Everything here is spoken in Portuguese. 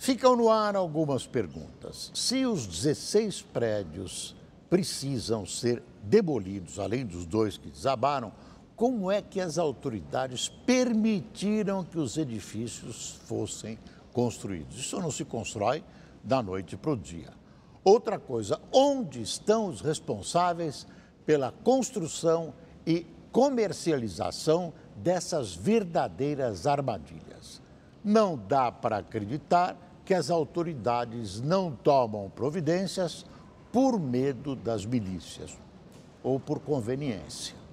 Ficam no ar algumas perguntas. Se os 16 prédios precisam ser demolidos, além dos dois que desabaram, como é que as autoridades permitiram que os edifícios fossem construídos? Isso não se constrói da noite para o dia. Outra coisa, onde estão os responsáveis pela construção e comercialização dessas verdadeiras armadilhas? Não dá para acreditar que as autoridades não tomam providências por medo das milícias ou por conveniência.